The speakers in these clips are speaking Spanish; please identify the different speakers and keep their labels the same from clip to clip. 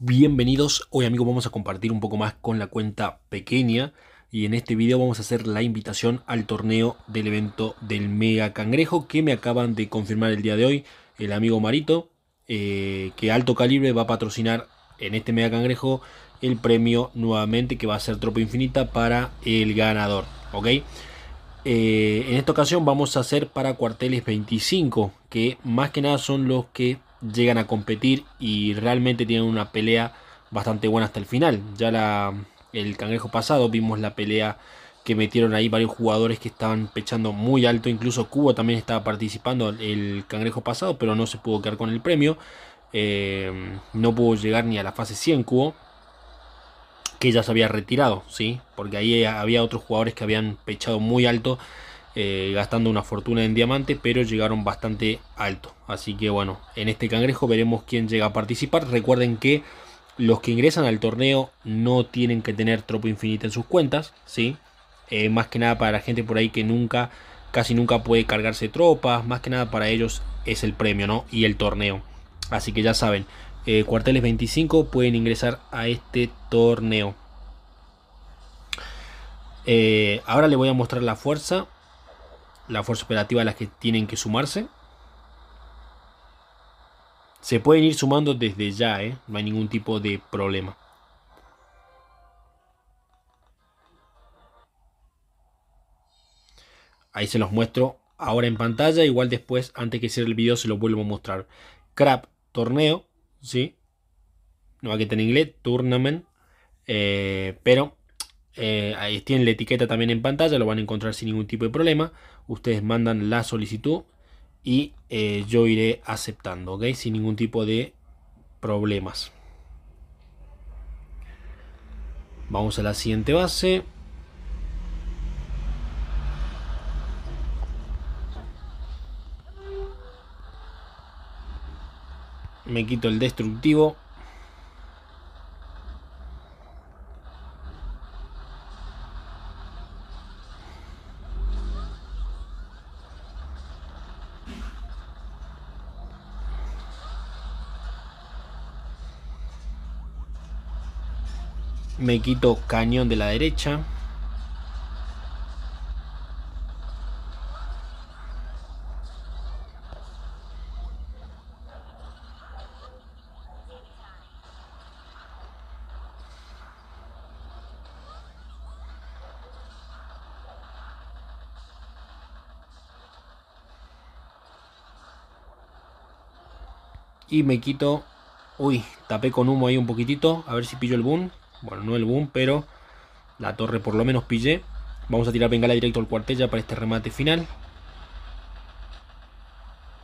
Speaker 1: Bienvenidos, hoy amigos vamos a compartir un poco más con la cuenta pequeña y en este video vamos a hacer la invitación al torneo del evento del Mega Cangrejo que me acaban de confirmar el día de hoy el amigo Marito eh, que Alto Calibre va a patrocinar en este Mega Cangrejo el premio nuevamente que va a ser Tropa Infinita para el ganador, ¿ok? Eh, en esta ocasión vamos a hacer para cuarteles 25 que más que nada son los que llegan a competir y realmente tienen una pelea bastante buena hasta el final. Ya el cangrejo pasado vimos la pelea que metieron ahí varios jugadores que estaban pechando muy alto, incluso Cubo también estaba participando el cangrejo pasado, pero no se pudo quedar con el premio. Eh, no pudo llegar ni a la fase 100 Cubo, que ya se había retirado, ¿sí? Porque ahí había otros jugadores que habían pechado muy alto eh, gastando una fortuna en diamantes pero llegaron bastante alto. Así que bueno, en este cangrejo veremos quién llega a participar. Recuerden que los que ingresan al torneo no tienen que tener tropa infinita en sus cuentas, ¿sí? Eh, más que nada para la gente por ahí que nunca, casi nunca puede cargarse tropas, más que nada para ellos es el premio, ¿no? Y el torneo. Así que ya saben, eh, cuarteles 25 pueden ingresar a este torneo. ahora le voy a mostrar la fuerza la fuerza operativa a las que tienen que sumarse. Se pueden ir sumando desde ya, ¿eh? no hay ningún tipo de problema. Ahí se los muestro ahora en pantalla, igual después, antes que cierre el video, se los vuelvo a mostrar. Crap, torneo, ¿sí? No va a quedar en inglés, tournament, eh, pero eh, ahí tienen la etiqueta también en pantalla, lo van a encontrar sin ningún tipo de problema ustedes mandan la solicitud y eh, yo iré aceptando, ¿ok? Sin ningún tipo de problemas. Vamos a la siguiente base. Me quito el destructivo. Me quito cañón de la derecha. y me quito uy, tapé con humo ahí un poquitito a ver si pillo el boom bueno, no el boom, pero la torre por lo menos pillé. Vamos a tirar bengala directo al cuartel ya para este remate final.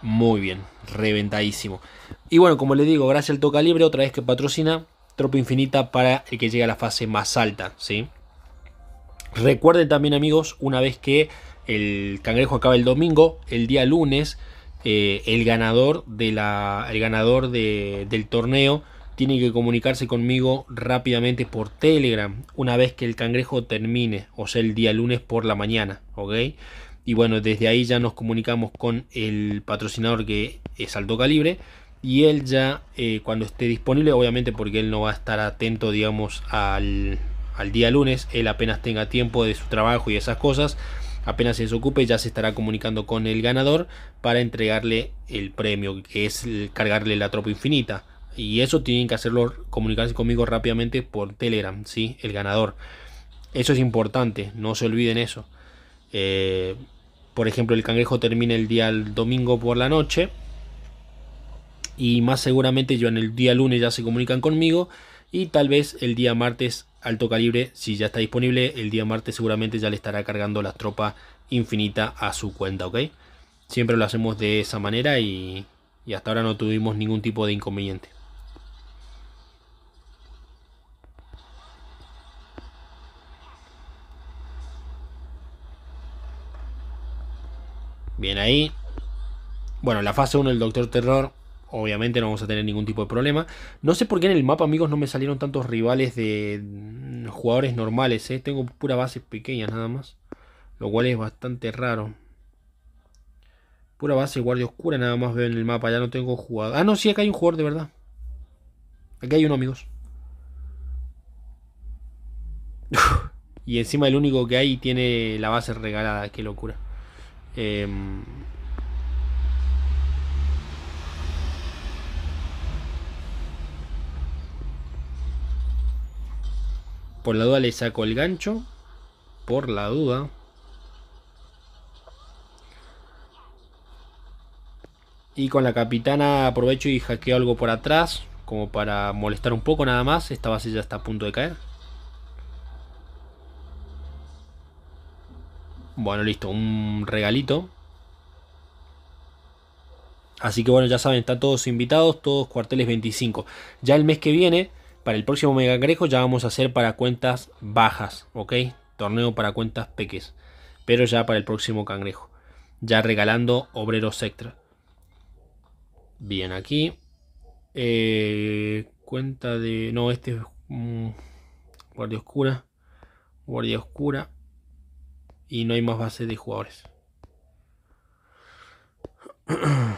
Speaker 1: Muy bien, reventadísimo. Y bueno, como les digo, gracias al Toca Libre, otra vez que patrocina Tropa Infinita para el que llegue a la fase más alta, ¿sí? Recuerden también, amigos, una vez que el cangrejo acaba el domingo, el día lunes, eh, el ganador, de la, el ganador del torneo tiene que comunicarse conmigo rápidamente por Telegram una vez que el cangrejo termine, o sea, el día lunes por la mañana, ¿ok? Y bueno, desde ahí ya nos comunicamos con el patrocinador que es alto calibre y él ya eh, cuando esté disponible, obviamente porque él no va a estar atento, digamos, al, al día lunes, él apenas tenga tiempo de su trabajo y esas cosas, apenas se desocupe ya se estará comunicando con el ganador para entregarle el premio, que es cargarle la tropa infinita. Y eso tienen que hacerlo, comunicarse conmigo rápidamente por Telegram, ¿sí? El ganador. Eso es importante, no se olviden eso. Eh, por ejemplo, el cangrejo termina el día domingo por la noche. Y más seguramente yo en el día lunes ya se comunican conmigo. Y tal vez el día martes alto calibre, si ya está disponible, el día martes seguramente ya le estará cargando la tropa infinita a su cuenta, ¿ok? Siempre lo hacemos de esa manera y hasta ahora no tuvimos ningún tipo de inconveniente. Bien ahí. Bueno, la fase 1 del Doctor Terror. Obviamente no vamos a tener ningún tipo de problema. No sé por qué en el mapa, amigos, no me salieron tantos rivales de mm, jugadores normales. Eh. Tengo pura bases pequeñas nada más. Lo cual es bastante raro. Pura base guardia oscura nada más veo en el mapa. Ya no tengo jugador. Ah, no, sí, acá hay un jugador de verdad. Aquí hay uno, amigos. y encima el único que hay tiene la base regalada. Qué locura. Em, por la duda le saco el gancho. Por la duda. Y con la capitana aprovecho y hackeo algo por atrás. Como para molestar un poco nada más. Esta base ya está a punto de caer. Bueno, listo, un regalito. Así que bueno, ya saben, están todos invitados, todos cuarteles 25. Ya el mes que viene, para el próximo Mega Cangrejo, ya vamos a hacer para cuentas bajas, ¿ok? Torneo para cuentas peques. Pero ya para el próximo Cangrejo. Ya regalando obreros extra. Bien, aquí. Eh, cuenta de... No, este es... Mm, guardia oscura. Guardia oscura y no hay más base de jugadores.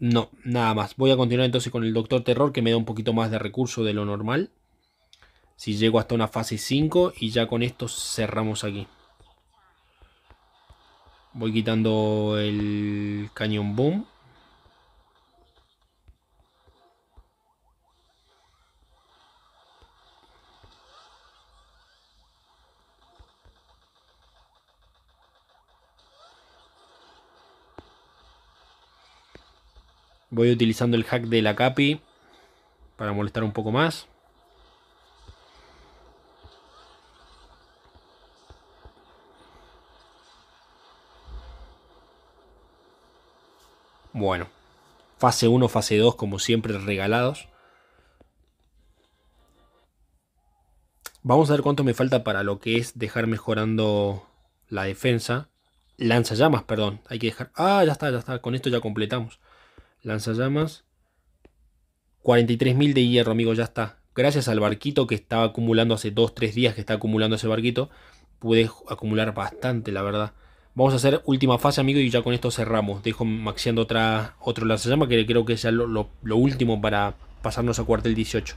Speaker 1: No, nada más. Voy a continuar entonces con el Doctor Terror que me da un poquito más de recurso de lo normal. Si llego hasta una fase 5 y ya con esto cerramos aquí. Voy quitando el cañón boom. Voy utilizando el hack de la capi para molestar un poco más. Bueno, fase 1, fase 2 como siempre regalados. Vamos a ver cuánto me falta para lo que es dejar mejorando la defensa. Lanzallamas, perdón. Hay que dejar... Ah, ya está, ya está. Con esto ya completamos lanzallamas. 43.000 de hierro, amigo, ya está. Gracias al barquito que estaba acumulando hace 2-3 días que está acumulando ese barquito, pude acumular bastante, la verdad. Vamos a hacer última fase, amigo, y ya con esto cerramos. Dejo maxeando otra, otro lanzallamas que creo que es lo último para pasarnos a cuartel 18.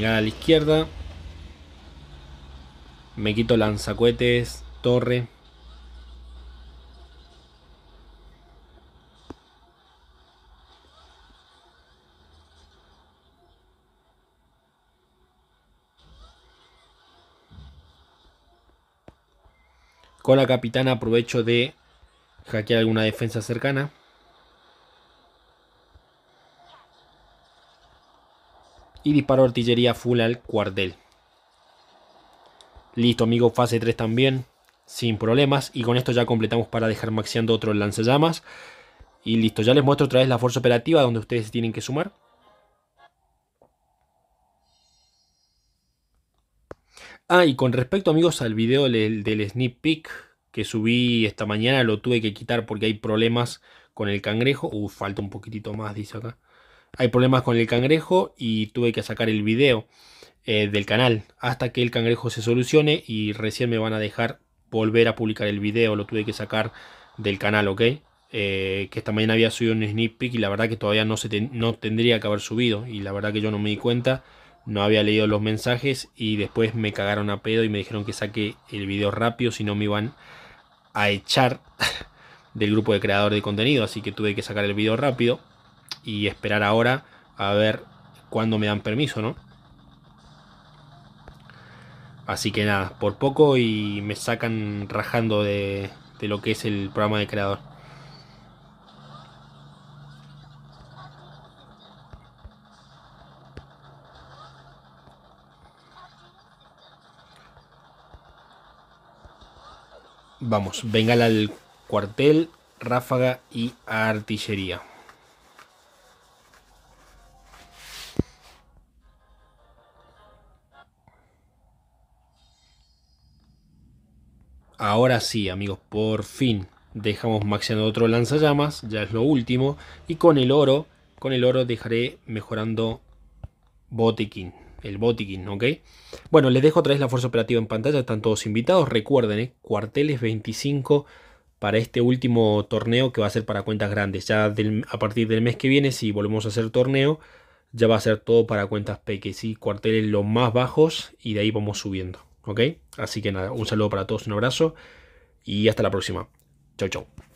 Speaker 1: me a la izquierda. Me quito lanzacuetes, torre. Con la capitana aprovecho de hackear alguna defensa cercana. y disparo artillería full al cuartel. Listo, amigos, fase 3 también, sin problemas. Y con esto ya completamos para dejar maxeando otro lanzallamas. Y listo, ya les muestro otra vez la fuerza operativa donde ustedes tienen que sumar. Ah, y con respecto, amigos, al video del, del sneak peek que subí esta mañana, lo tuve que quitar porque hay problemas con el cangrejo. Uh, falta un poquitito más, dice acá hay problemas con el cangrejo y tuve que sacar el video eh, del canal hasta que el cangrejo se solucione y recién me van a dejar volver a publicar el video, lo tuve que sacar del canal, ¿ok? Eh, que esta mañana había subido un sneak y la verdad que todavía no, se no tendría que haber subido y la verdad que yo no me di cuenta, no había leído los mensajes y después me cagaron a pedo y me dijeron que saque el video rápido, si no me iban a echar del grupo de creador de contenido, así que tuve que sacar el video rápido y esperar ahora a ver cuándo me dan permiso, ¿no? Así que nada, por poco y me sacan rajando de, lo que es el programa de creador. Vamos, venga al cuartel, ráfaga y artillería. Ahora sí, amigos, por fin dejamos maxeando otro lanzallamas, ya es lo último. Y con el oro, con el oro dejaré mejorando botiquín, el botiquín, ¿ok? Bueno, les dejo otra vez la fuerza operativa en pantalla, están todos invitados. Recuerden, ¿eh? cuarteles 25 para este último torneo que va a ser para cuentas grandes. Ya a partir del mes que viene, si volvemos a hacer torneo, ya va a ser todo para cuentas pequeñas, cuarteles los más bajos y de ahí vamos subiendo. ¿Ok? Así que nada, un saludo para todos, un abrazo y hasta la próxima. Chau, chau.